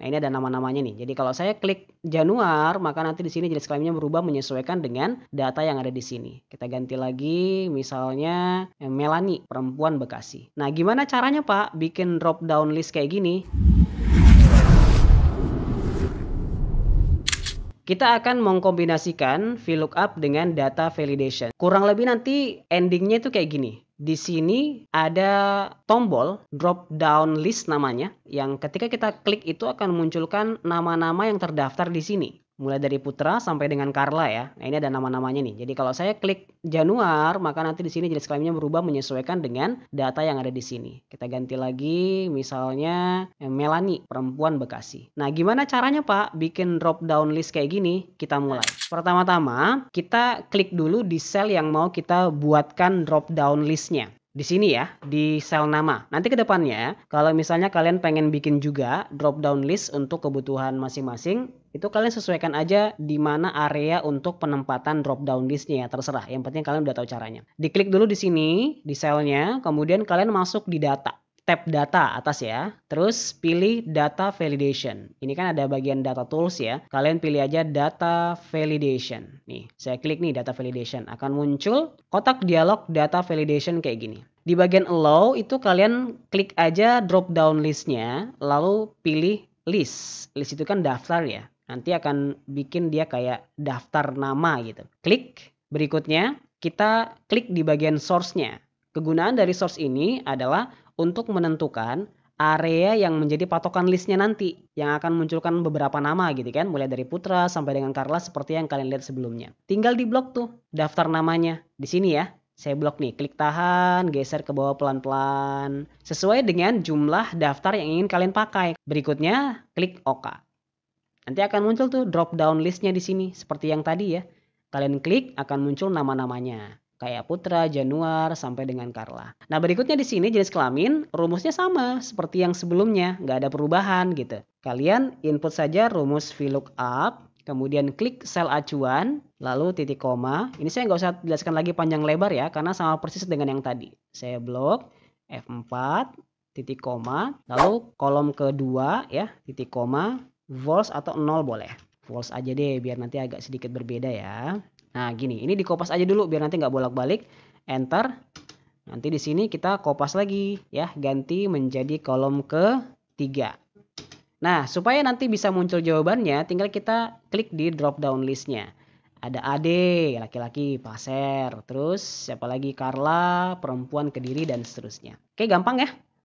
Nah, ini ada nama-namanya nih. Jadi kalau saya klik Januar, maka nanti di sini jenis kelaminnya berubah menyesuaikan dengan data yang ada di sini. Kita ganti lagi misalnya eh, Melani, perempuan Bekasi. Nah, gimana caranya Pak bikin drop down list kayak gini? Kita akan mengkombinasikan VLOOKUP dengan data validation. Kurang lebih nanti endingnya itu kayak gini. Di sini ada tombol drop down list namanya yang ketika kita klik itu akan munculkan nama-nama yang terdaftar di sini mulai dari Putra sampai dengan Carla ya. Nah, ini ada nama-namanya nih. Jadi kalau saya klik Januar, maka nanti di sini jenis kelaminnya berubah menyesuaikan dengan data yang ada di sini. Kita ganti lagi misalnya eh, Melani, perempuan Bekasi. Nah, gimana caranya Pak bikin drop down list kayak gini? Kita mulai. Pertama-tama, kita klik dulu di sel yang mau kita buatkan drop down listnya di sini ya, di sel nama. Nanti ke depannya, kalau misalnya kalian pengen bikin juga drop down list untuk kebutuhan masing-masing, itu kalian sesuaikan aja di mana area untuk penempatan drop down listnya ya, terserah. Yang penting kalian udah tahu caranya. Diklik dulu di sini, di selnya, kemudian kalian masuk di data tab data atas ya. Terus pilih data validation. Ini kan ada bagian data tools ya. Kalian pilih aja data validation. Nih, saya klik nih data validation. Akan muncul kotak dialog data validation kayak gini. Di bagian allow itu kalian klik aja drop down listnya, lalu pilih list. List itu kan daftar ya. Nanti akan bikin dia kayak daftar nama gitu. Klik. Berikutnya kita klik di bagian source-nya. Kegunaan dari source ini adalah untuk menentukan area yang menjadi patokan listnya nanti yang akan munculkan beberapa nama gitu kan mulai dari Putra sampai dengan Carla seperti yang kalian lihat sebelumnya tinggal di blok tuh daftar namanya di sini ya saya blok nih klik tahan geser ke bawah pelan-pelan sesuai dengan jumlah daftar yang ingin kalian pakai berikutnya klik OK nanti akan muncul tuh drop down listnya di sini seperti yang tadi ya kalian klik akan muncul nama-namanya kayak putra, januar, sampai dengan Carla. Nah berikutnya di sini jenis kelamin rumusnya sama seperti yang sebelumnya, nggak ada perubahan gitu. Kalian input saja rumus VLOOKUP, kemudian klik sel acuan, lalu titik koma. Ini saya nggak usah jelaskan lagi panjang lebar ya, karena sama persis dengan yang tadi. Saya blok F4, titik koma, lalu kolom kedua ya, titik koma, volts atau nol boleh. Volts aja deh biar nanti agak sedikit berbeda ya. Nah, gini, ini dikopas aja dulu biar nanti nggak bolak-balik. Enter. Nanti di sini kita kopas lagi ya, ganti menjadi kolom ke 3. Nah, supaya nanti bisa muncul jawabannya, tinggal kita klik di drop down listnya. Ada Ade, laki-laki, Paser, terus siapa lagi Carla, perempuan Kediri dan seterusnya. Oke, gampang ya.